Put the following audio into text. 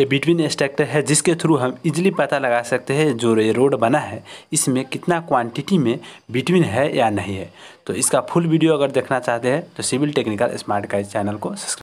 ये between extractor है जिसके थ्रू हम इजीली पता लगा सकते हैं जो ये रोड बना है इसमें कितना क्वांटिटी में बिटवीन है या नहीं है तो इसका फुल वीडियो अगर देखना चाहते हैं तो civil technical smart guide channel को सब्सक्राइब